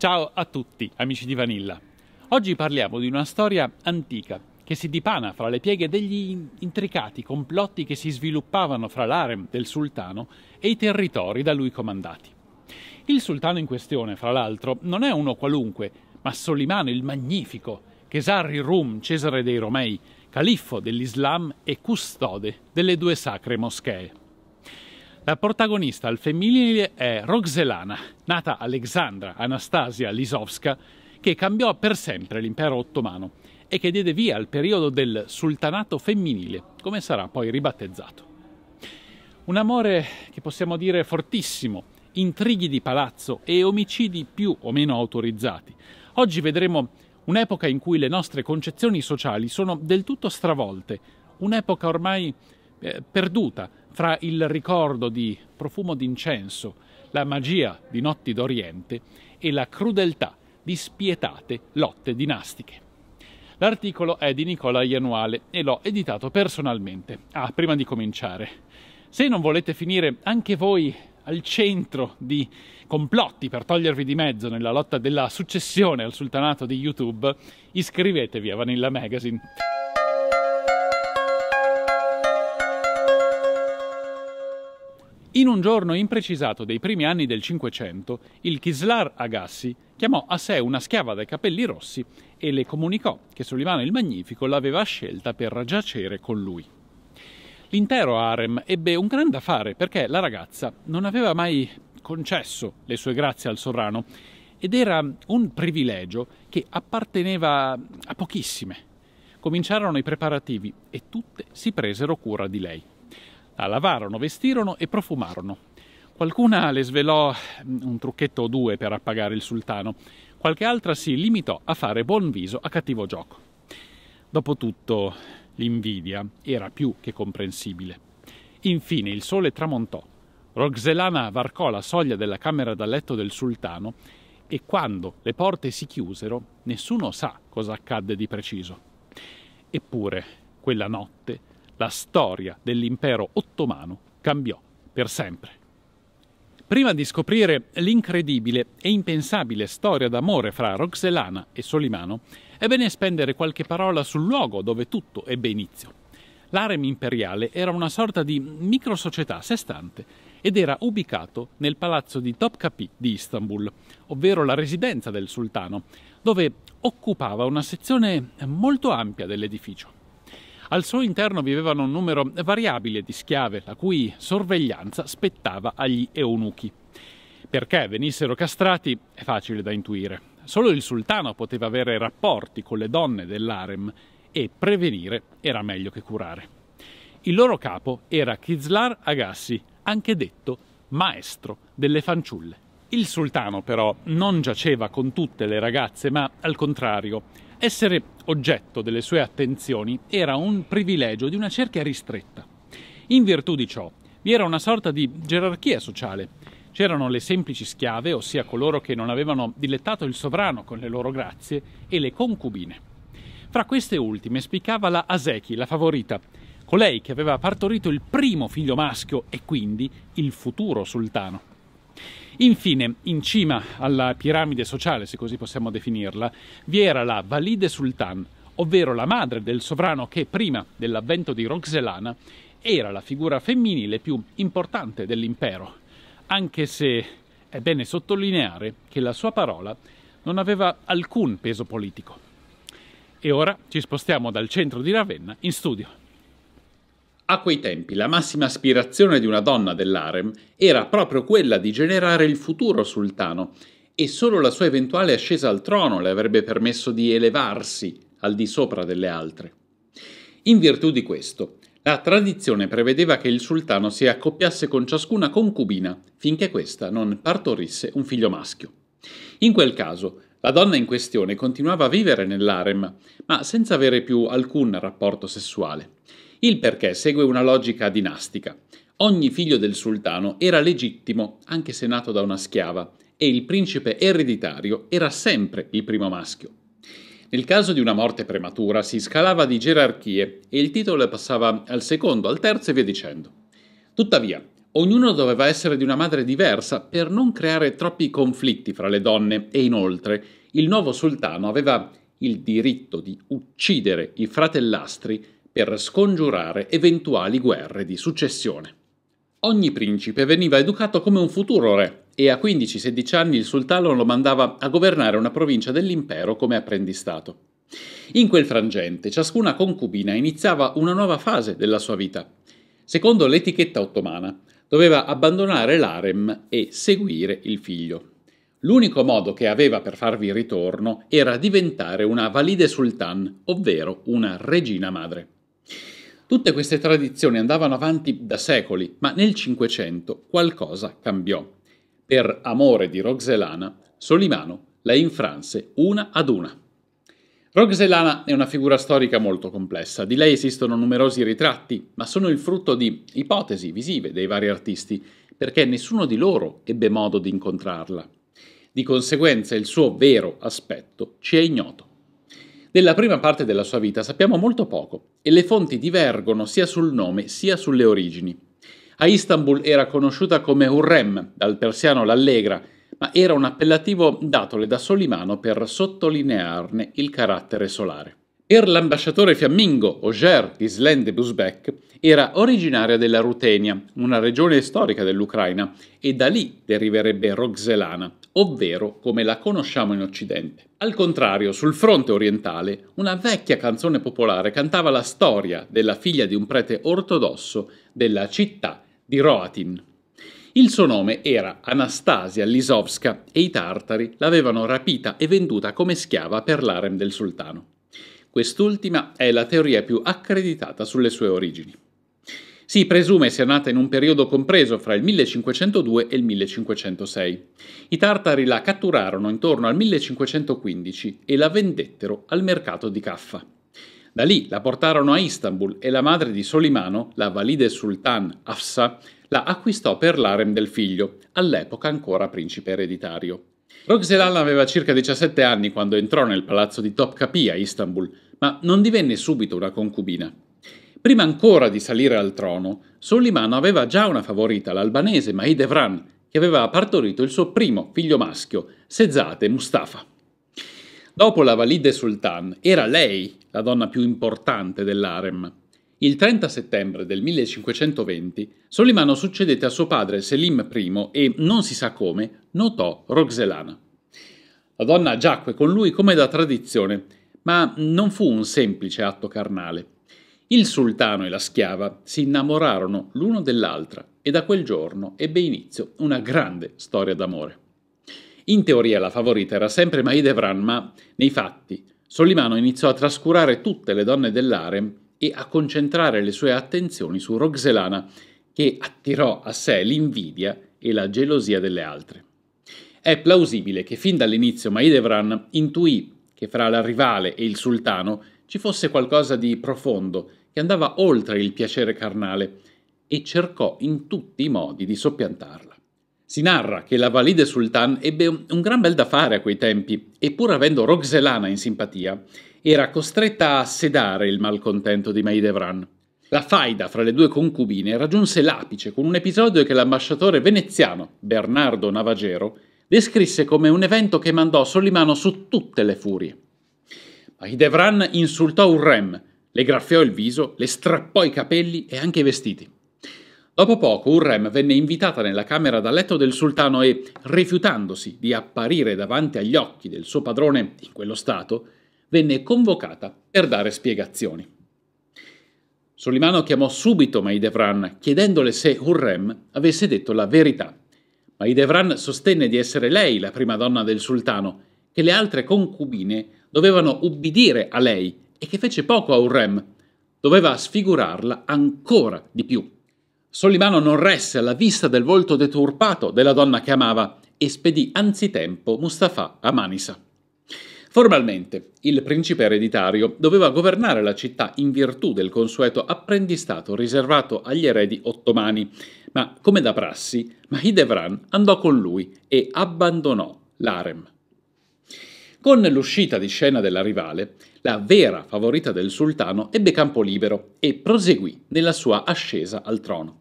Ciao a tutti, amici di Vanilla. Oggi parliamo di una storia antica che si dipana fra le pieghe degli intricati complotti che si sviluppavano fra l'arem del sultano e i territori da lui comandati. Il sultano in questione, fra l'altro, non è uno qualunque, ma Solimano il Magnifico, Chesarri Rum, Cesare dei Romei, califfo dell'Islam e custode delle due sacre moschee. La protagonista al femminile è Roxelana, nata Alexandra Anastasia Lisovska, che cambiò per sempre l'impero ottomano e che diede via al periodo del sultanato femminile, come sarà poi ribattezzato. Un amore che possiamo dire fortissimo, intrighi di palazzo e omicidi più o meno autorizzati. Oggi vedremo un'epoca in cui le nostre concezioni sociali sono del tutto stravolte, un'epoca ormai eh, perduta fra il ricordo di profumo d'incenso, la magia di notti d'Oriente e la crudeltà di spietate lotte dinastiche. L'articolo è di Nicola Ianuale e l'ho editato personalmente. Ah, prima di cominciare, se non volete finire anche voi al centro di complotti per togliervi di mezzo nella lotta della successione al sultanato di YouTube, iscrivetevi a Vanilla Magazine. In un giorno imprecisato dei primi anni del Cinquecento, il Kislar Agassi chiamò a sé una schiava dai capelli rossi e le comunicò che Solimano il Magnifico l'aveva scelta per giacere con lui. L'intero harem ebbe un gran da fare perché la ragazza non aveva mai concesso le sue grazie al sovrano ed era un privilegio che apparteneva a pochissime. Cominciarono i preparativi e tutte si presero cura di lei. La lavarono, vestirono e profumarono. Qualcuna le svelò mm, un trucchetto o due per appagare il sultano, qualche altra si limitò a fare buon viso a cattivo gioco. Dopotutto l'invidia era più che comprensibile. Infine il sole tramontò. Roxelana varcò la soglia della camera da letto del sultano e quando le porte si chiusero nessuno sa cosa accadde di preciso. Eppure, quella notte, la storia dell'impero ottomano cambiò per sempre. Prima di scoprire l'incredibile e impensabile storia d'amore fra Roxelana e Solimano, è bene spendere qualche parola sul luogo dove tutto ebbe inizio. L'arem imperiale era una sorta di microsocietà a sé stante ed era ubicato nel palazzo di Topkapi di Istanbul, ovvero la residenza del sultano, dove occupava una sezione molto ampia dell'edificio. Al suo interno vivevano un numero variabile di schiave, la cui sorveglianza spettava agli eunuchi. Perché venissero castrati è facile da intuire. Solo il sultano poteva avere rapporti con le donne dell'arem e prevenire era meglio che curare. Il loro capo era Kizlar Agassi, anche detto maestro delle fanciulle. Il sultano però non giaceva con tutte le ragazze, ma al contrario, essere oggetto delle sue attenzioni era un privilegio di una cerchia ristretta. In virtù di ciò vi era una sorta di gerarchia sociale. C'erano le semplici schiave, ossia coloro che non avevano dilettato il sovrano con le loro grazie, e le concubine. Fra queste ultime spiccava la Aseki, la favorita, colei che aveva partorito il primo figlio maschio e quindi il futuro sultano. Infine, in cima alla piramide sociale, se così possiamo definirla, vi era la Valide Sultan, ovvero la madre del sovrano che prima dell'avvento di Roxelana era la figura femminile più importante dell'impero, anche se è bene sottolineare che la sua parola non aveva alcun peso politico. E ora ci spostiamo dal centro di Ravenna in studio. A quei tempi la massima aspirazione di una donna dell'harem era proprio quella di generare il futuro sultano e solo la sua eventuale ascesa al trono le avrebbe permesso di elevarsi al di sopra delle altre. In virtù di questo, la tradizione prevedeva che il sultano si accoppiasse con ciascuna concubina finché questa non partorisse un figlio maschio. In quel caso, la donna in questione continuava a vivere nell'harem, ma senza avere più alcun rapporto sessuale il perché segue una logica dinastica. Ogni figlio del sultano era legittimo anche se nato da una schiava e il principe ereditario era sempre il primo maschio. Nel caso di una morte prematura si scalava di gerarchie e il titolo passava al secondo, al terzo e via dicendo. Tuttavia, ognuno doveva essere di una madre diversa per non creare troppi conflitti fra le donne e inoltre il nuovo sultano aveva il diritto di uccidere i fratellastri per scongiurare eventuali guerre di successione. Ogni principe veniva educato come un futuro re e a 15-16 anni il sultano lo mandava a governare una provincia dell'impero come apprendistato. In quel frangente ciascuna concubina iniziava una nuova fase della sua vita. Secondo l'etichetta ottomana, doveva abbandonare l'arem e seguire il figlio. L'unico modo che aveva per farvi ritorno era diventare una valide sultan, ovvero una regina madre. Tutte queste tradizioni andavano avanti da secoli, ma nel Cinquecento qualcosa cambiò. Per amore di Roxelana, Solimano la infranse una ad una. Roxelana è una figura storica molto complessa, di lei esistono numerosi ritratti, ma sono il frutto di ipotesi visive dei vari artisti, perché nessuno di loro ebbe modo di incontrarla. Di conseguenza il suo vero aspetto ci è ignoto. Della prima parte della sua vita sappiamo molto poco e le fonti divergono sia sul nome sia sulle origini. A Istanbul era conosciuta come Urrem, dal persiano l'allegra, ma era un appellativo datole da Solimano per sottolinearne il carattere solare. Per l'ambasciatore fiammingo Oger di Slende Busbek era originaria della Rutenia, una regione storica dell'Ucraina, e da lì deriverebbe Roxelana, ovvero come la conosciamo in Occidente. Al contrario, sul fronte orientale, una vecchia canzone popolare cantava la storia della figlia di un prete ortodosso della città di Roatin. Il suo nome era Anastasia Lisovska e i tartari l'avevano rapita e venduta come schiava per l'arem del sultano. Quest'ultima è la teoria più accreditata sulle sue origini. Si presume sia nata in un periodo compreso fra il 1502 e il 1506. I tartari la catturarono intorno al 1515 e la vendettero al mercato di Caffa. Da lì la portarono a Istanbul e la madre di Solimano, la valide sultan Afsa, la acquistò per l'arem del figlio, all'epoca ancora principe ereditario. Roxelan aveva circa 17 anni quando entrò nel palazzo di Topkapi a Istanbul, ma non divenne subito una concubina. Prima ancora di salire al trono, Solimano aveva già una favorita, l'albanese Maid Evran, che aveva partorito il suo primo figlio maschio, Sezate Mustafa. Dopo la valide sultan, era lei la donna più importante dell'arem. Il 30 settembre del 1520 Solimano succedette a suo padre Selim I e, non si sa come, notò Roxelana. La donna giacque con lui come da tradizione, ma non fu un semplice atto carnale. Il sultano e la schiava si innamorarono l'uno dell'altra e da quel giorno ebbe inizio una grande storia d'amore. In teoria la favorita era sempre Maidevran, ma nei fatti Solimano iniziò a trascurare tutte le donne dell'arem e a concentrare le sue attenzioni su Roxelana, che attirò a sé l'invidia e la gelosia delle altre. È plausibile che fin dall'inizio Maidevran intuì che fra la rivale e il sultano ci fosse qualcosa di profondo che andava oltre il piacere carnale e cercò in tutti i modi di soppiantarla. Si narra che la valide sultan ebbe un gran bel da fare a quei tempi e pur avendo Roxelana in simpatia, era costretta a sedare il malcontento di Maidevran. La faida fra le due concubine raggiunse l'apice con un episodio che l'ambasciatore veneziano Bernardo Navagero descrisse come un evento che mandò Solimano su tutte le furie. Maidevran insultò Urrem, le graffiò il viso, le strappò i capelli e anche i vestiti. Dopo poco Urrem venne invitata nella camera da letto del sultano e, rifiutandosi di apparire davanti agli occhi del suo padrone in quello stato, venne convocata per dare spiegazioni. Solimano chiamò subito Maidevran chiedendole se Urrem avesse detto la verità. Maidevran sostenne di essere lei la prima donna del sultano, che le altre concubine dovevano ubbidire a lei e che fece poco a Urrem. Doveva sfigurarla ancora di più. Solimano non resse alla vista del volto deturpato della donna che amava e spedì anzitempo Mustafa a Manisa. Formalmente, il principe ereditario doveva governare la città in virtù del consueto apprendistato riservato agli eredi ottomani, ma come da prassi, Mahidevran andò con lui e abbandonò l'harem. Con l'uscita di scena della rivale, la vera favorita del sultano ebbe campo libero e proseguì nella sua ascesa al trono.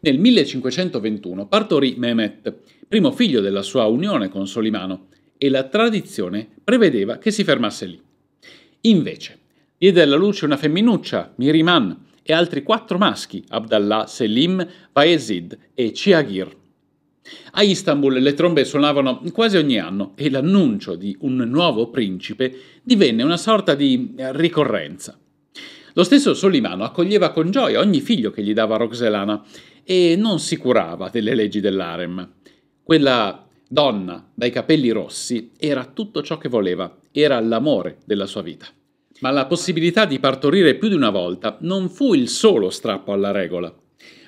Nel 1521 partorì Mehmet, primo figlio della sua unione con Solimano, e la tradizione prevedeva che si fermasse lì. Invece, diede alla luce una femminuccia, Miriman, e altri quattro maschi, Abdallah, Selim, Bayezid e Chiagir. A Istanbul le trombe suonavano quasi ogni anno e l'annuncio di un nuovo principe divenne una sorta di eh, ricorrenza. Lo stesso Solimano accoglieva con gioia ogni figlio che gli dava Roxelana e non si curava delle leggi dell'arem. Quella donna dai capelli rossi era tutto ciò che voleva, era l'amore della sua vita. Ma la possibilità di partorire più di una volta non fu il solo strappo alla regola.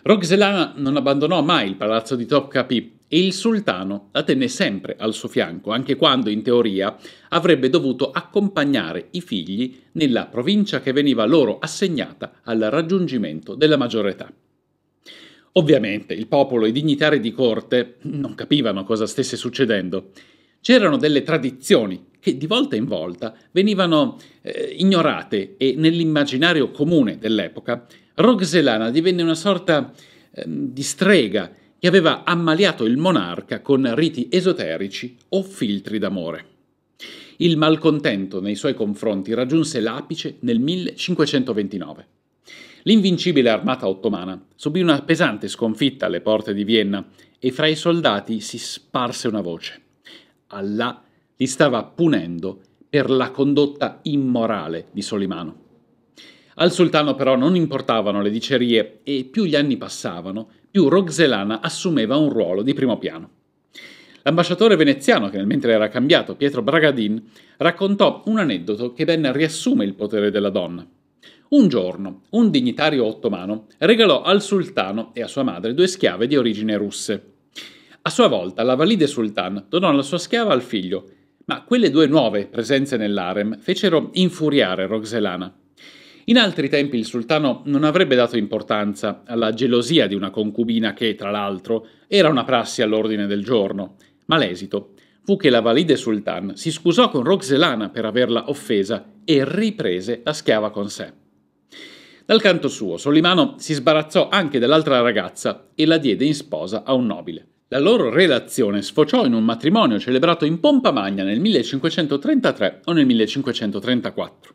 Roxelana non abbandonò mai il palazzo di Topkapi e il sultano la tenne sempre al suo fianco, anche quando in teoria avrebbe dovuto accompagnare i figli nella provincia che veniva loro assegnata al raggiungimento della maggiore età. Ovviamente il popolo e i dignitari di corte non capivano cosa stesse succedendo. C'erano delle tradizioni che di volta in volta venivano eh, ignorate e nell'immaginario comune dell'epoca Roxelana divenne una sorta eh, di strega che aveva ammaliato il monarca con riti esoterici o filtri d'amore. Il malcontento nei suoi confronti raggiunse l'apice nel 1529. L'invincibile armata ottomana subì una pesante sconfitta alle porte di Vienna e fra i soldati si sparse una voce. Allah li stava punendo per la condotta immorale di Solimano. Al sultano però non importavano le dicerie e più gli anni passavano, più Roxelana assumeva un ruolo di primo piano. L'ambasciatore veneziano, che nel mentre era cambiato, Pietro Bragadin, raccontò un aneddoto che ben riassume il potere della donna. Un giorno, un dignitario ottomano regalò al sultano e a sua madre due schiave di origine russe. A sua volta, la valide sultan donò la sua schiava al figlio, ma quelle due nuove presenze nell'arem fecero infuriare Roxelana. In altri tempi il sultano non avrebbe dato importanza alla gelosia di una concubina che, tra l'altro, era una prassi all'ordine del giorno, ma l'esito fu che la valide sultan si scusò con Roxelana per averla offesa e riprese la schiava con sé. Dal canto suo, Solimano si sbarazzò anche dell'altra ragazza e la diede in sposa a un nobile. La loro relazione sfociò in un matrimonio celebrato in pompa magna nel 1533 o nel 1534.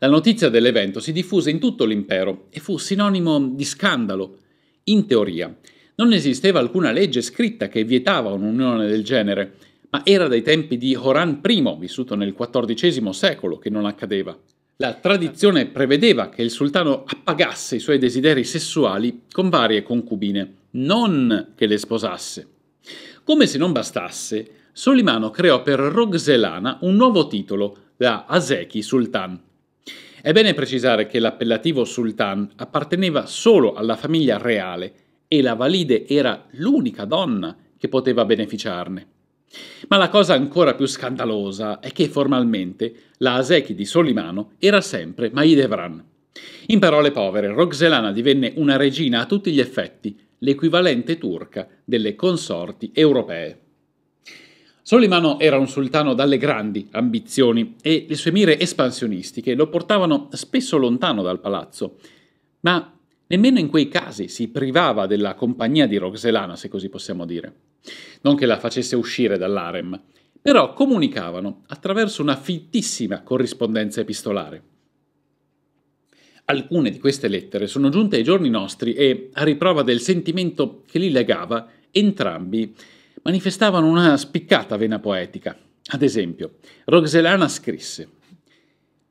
La notizia dell'evento si diffuse in tutto l'impero e fu sinonimo di scandalo. In teoria, non esisteva alcuna legge scritta che vietava un'unione del genere, ma era dai tempi di Horan I, vissuto nel XIV secolo, che non accadeva. La tradizione prevedeva che il sultano appagasse i suoi desideri sessuali con varie concubine, non che le sposasse. Come se non bastasse, Solimano creò per Rogselana un nuovo titolo, la Azeki Sultan, è bene precisare che l'appellativo sultan apparteneva solo alla famiglia reale e la valide era l'unica donna che poteva beneficiarne. Ma la cosa ancora più scandalosa è che formalmente la Asechi di Solimano era sempre Maidevran. In parole povere, Roxelana divenne una regina a tutti gli effetti, l'equivalente turca delle consorti europee. Solimano era un sultano dalle grandi ambizioni e le sue mire espansionistiche lo portavano spesso lontano dal palazzo, ma nemmeno in quei casi si privava della compagnia di Roxelana, se così possiamo dire. Non che la facesse uscire dall'arem, però comunicavano attraverso una fittissima corrispondenza epistolare. Alcune di queste lettere sono giunte ai giorni nostri e, a riprova del sentimento che li legava, entrambi manifestavano una spiccata vena poetica. Ad esempio, Roxelana scrisse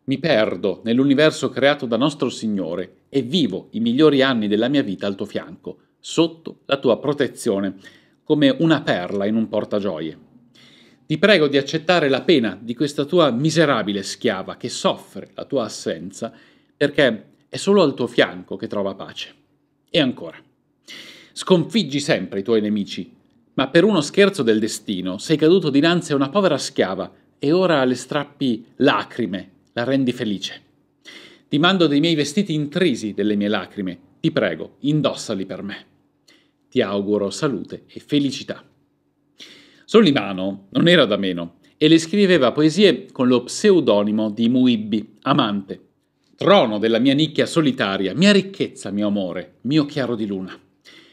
mi perdo nell'universo creato da nostro Signore e vivo i migliori anni della mia vita al tuo fianco, sotto la tua protezione, come una perla in un portagioie. Ti prego di accettare la pena di questa tua miserabile schiava che soffre la tua assenza, perché è solo al tuo fianco che trova pace. E ancora, sconfiggi sempre i tuoi nemici, ma per uno scherzo del destino sei caduto dinanzi a una povera schiava e ora le strappi lacrime, la rendi felice. Ti mando dei miei vestiti intrisi delle mie lacrime, ti prego, indossali per me. Ti auguro salute e felicità. Solimano non era da meno e le scriveva poesie con lo pseudonimo di Muibbi, amante. Trono della mia nicchia solitaria, mia ricchezza, mio amore, mio chiaro di luna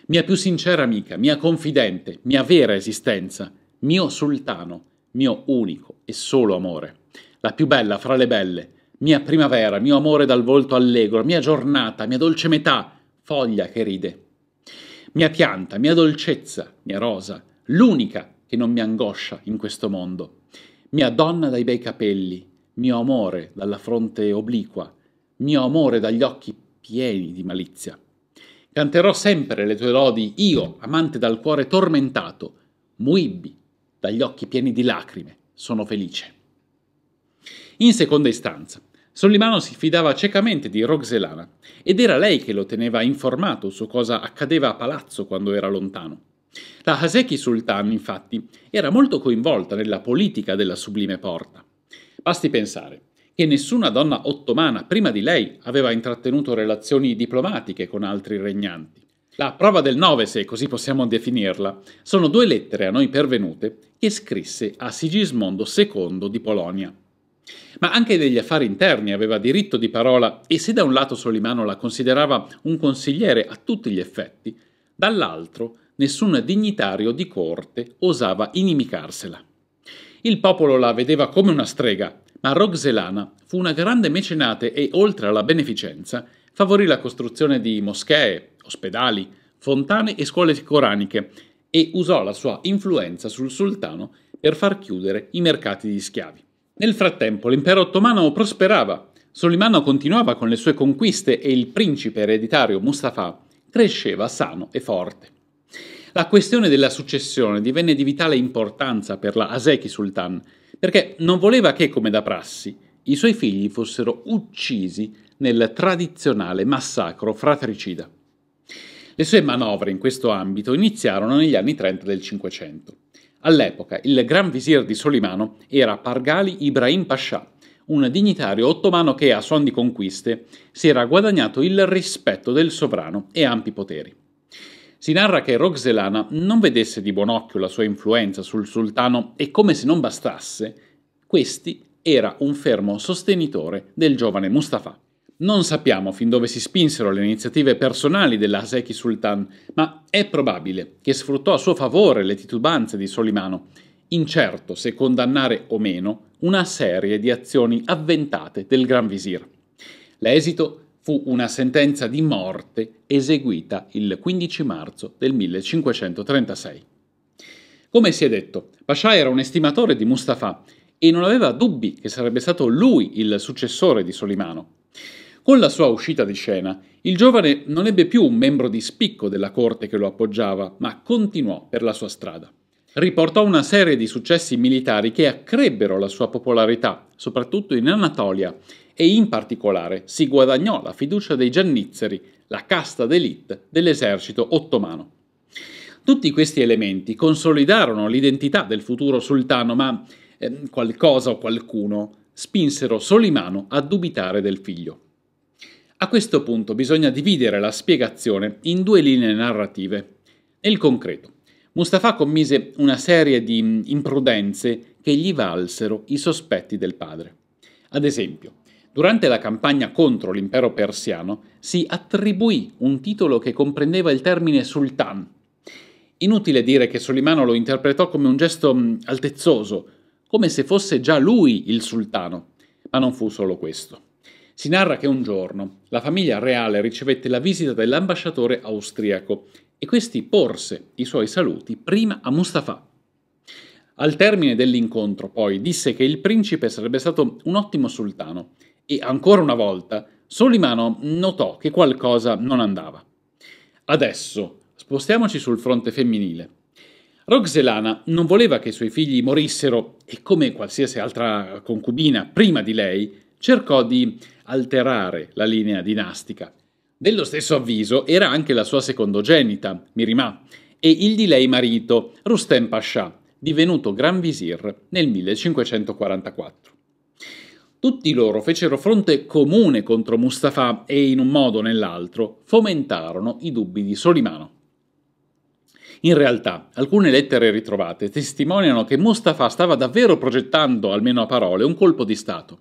mia più sincera amica, mia confidente, mia vera esistenza, mio sultano, mio unico e solo amore, la più bella fra le belle, mia primavera, mio amore dal volto allegro, mia giornata, mia dolce metà, foglia che ride, mia pianta, mia dolcezza, mia rosa, l'unica che non mi angoscia in questo mondo, mia donna dai bei capelli, mio amore dalla fronte obliqua, mio amore dagli occhi pieni di malizia, Canterò sempre le tue lodi, io, amante dal cuore tormentato, Muibbi, dagli occhi pieni di lacrime, sono felice. In seconda istanza, Solimano si fidava ciecamente di Roxelana ed era lei che lo teneva informato su cosa accadeva a palazzo quando era lontano. La Haseki Sultan, infatti, era molto coinvolta nella politica della sublime porta. Basti pensare e nessuna donna ottomana prima di lei aveva intrattenuto relazioni diplomatiche con altri regnanti. La prova del nove, se così possiamo definirla, sono due lettere a noi pervenute che scrisse a Sigismondo II di Polonia. Ma anche degli affari interni aveva diritto di parola e se da un lato Solimano la considerava un consigliere a tutti gli effetti, dall'altro nessun dignitario di corte osava inimicarsela. Il popolo la vedeva come una strega ma Roxelana fu una grande mecenate e, oltre alla beneficenza, favorì la costruzione di moschee, ospedali, fontane e scuole coraniche e usò la sua influenza sul sultano per far chiudere i mercati di schiavi. Nel frattempo l'impero ottomano prosperava, Solimano continuava con le sue conquiste e il principe ereditario Mustafa cresceva sano e forte. La questione della successione divenne di vitale importanza per la Aseki Sultan, perché non voleva che, come da prassi, i suoi figli fossero uccisi nel tradizionale massacro fratricida. Le sue manovre in questo ambito iniziarono negli anni 30 del Cinquecento. All'epoca il gran visir di Solimano era Pargali Ibrahim Pascià, un dignitario ottomano che a suon di conquiste si era guadagnato il rispetto del sovrano e ampi poteri. Si narra che Roxelana non vedesse di buon occhio la sua influenza sul sultano e come se non bastasse, questi era un fermo sostenitore del giovane Mustafa. Non sappiamo fin dove si spinsero le iniziative personali della Sultan, ma è probabile che sfruttò a suo favore le titubanze di Solimano, incerto se condannare o meno una serie di azioni avventate del Gran Visir. L'esito fu una sentenza di morte eseguita il 15 marzo del 1536. Come si è detto, Pascià era un estimatore di Mustafa e non aveva dubbi che sarebbe stato lui il successore di Solimano. Con la sua uscita di scena, il giovane non ebbe più un membro di spicco della corte che lo appoggiava, ma continuò per la sua strada. Riportò una serie di successi militari che accrebbero la sua popolarità, soprattutto in Anatolia, e in particolare si guadagnò la fiducia dei giannizzeri, la casta d'élite dell'esercito ottomano. Tutti questi elementi consolidarono l'identità del futuro sultano, ma eh, qualcosa o qualcuno spinsero Solimano a dubitare del figlio. A questo punto bisogna dividere la spiegazione in due linee narrative. Nel concreto, Mustafa commise una serie di imprudenze che gli valsero i sospetti del padre. Ad esempio, Durante la campagna contro l'impero persiano si attribuì un titolo che comprendeva il termine sultan. Inutile dire che Solimano lo interpretò come un gesto mm, altezzoso, come se fosse già lui il sultano, ma non fu solo questo. Si narra che un giorno la famiglia reale ricevette la visita dell'ambasciatore austriaco e questi porse i suoi saluti prima a Mustafa. Al termine dell'incontro, poi, disse che il principe sarebbe stato un ottimo sultano e ancora una volta Solimano notò che qualcosa non andava. Adesso spostiamoci sul fronte femminile. Roxelana non voleva che i suoi figli morissero e come qualsiasi altra concubina prima di lei cercò di alterare la linea dinastica. Dello stesso avviso era anche la sua secondogenita, Mirimà, e il di lei marito, Rustem Pascià, divenuto Gran Visir nel 1544. Tutti loro fecero fronte comune contro Mustafa e in un modo o nell'altro fomentarono i dubbi di Solimano. In realtà, alcune lettere ritrovate testimoniano che Mustafa stava davvero progettando, almeno a parole, un colpo di Stato.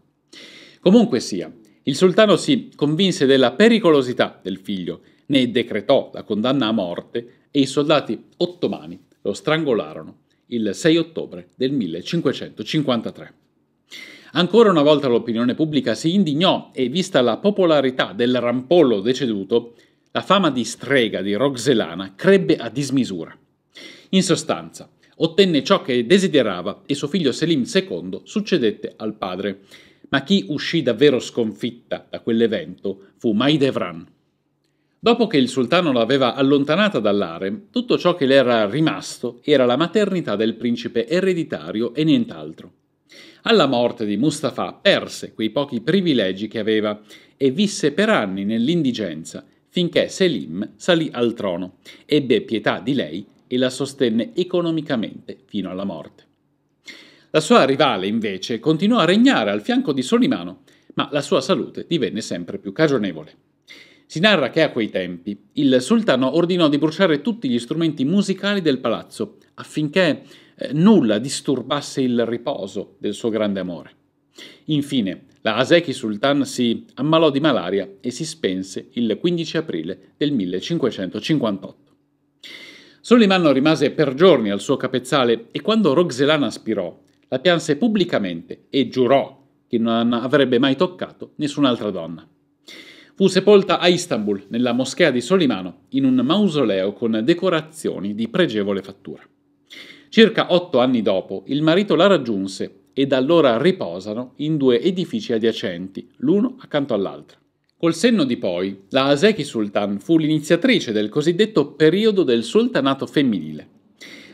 Comunque sia, il sultano si convinse della pericolosità del figlio, ne decretò la condanna a morte e i soldati ottomani lo strangolarono il 6 ottobre del 1553. Ancora una volta l'opinione pubblica si indignò e, vista la popolarità del rampollo deceduto, la fama di strega di Roxelana crebbe a dismisura. In sostanza, ottenne ciò che desiderava e suo figlio Selim II succedette al padre. Ma chi uscì davvero sconfitta da quell'evento fu Maidevran. Dopo che il sultano l'aveva allontanata dall'arem, tutto ciò che le era rimasto era la maternità del principe ereditario e nient'altro. Alla morte di Mustafa perse quei pochi privilegi che aveva e visse per anni nell'indigenza finché Selim salì al trono, ebbe pietà di lei e la sostenne economicamente fino alla morte. La sua rivale, invece, continuò a regnare al fianco di Solimano, ma la sua salute divenne sempre più cagionevole. Si narra che a quei tempi il sultano ordinò di bruciare tutti gli strumenti musicali del palazzo affinché eh, nulla disturbasse il riposo del suo grande amore. Infine, la Aseki Sultan si ammalò di malaria e si spense il 15 aprile del 1558. Solimano rimase per giorni al suo capezzale e quando Roxelana aspirò, la pianse pubblicamente e giurò che non avrebbe mai toccato nessun'altra donna. Fu sepolta a Istanbul, nella moschea di Solimano, in un mausoleo con decorazioni di pregevole fattura. Circa otto anni dopo, il marito la raggiunse e da allora riposano in due edifici adiacenti, l'uno accanto all'altro. Col senno di poi, la Aseki Sultan fu l'iniziatrice del cosiddetto periodo del sultanato femminile.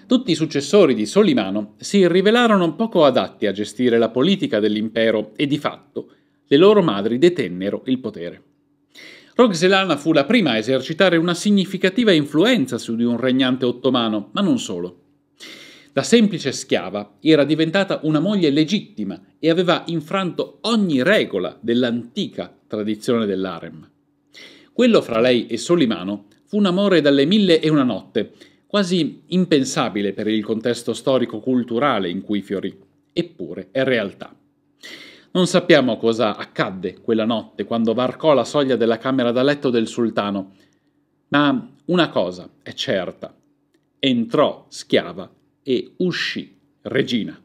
Tutti i successori di Solimano si rivelarono poco adatti a gestire la politica dell'impero e di fatto le loro madri detennero il potere. Roxelana fu la prima a esercitare una significativa influenza su di un regnante ottomano, ma non solo. Da semplice schiava era diventata una moglie legittima e aveva infranto ogni regola dell'antica tradizione dell'harem. Quello fra lei e Solimano fu un amore dalle mille e una notte, quasi impensabile per il contesto storico-culturale in cui fiorì, eppure è realtà. Non sappiamo cosa accadde quella notte quando varcò la soglia della camera da letto del sultano, ma una cosa è certa. Entrò schiava e uscì regina.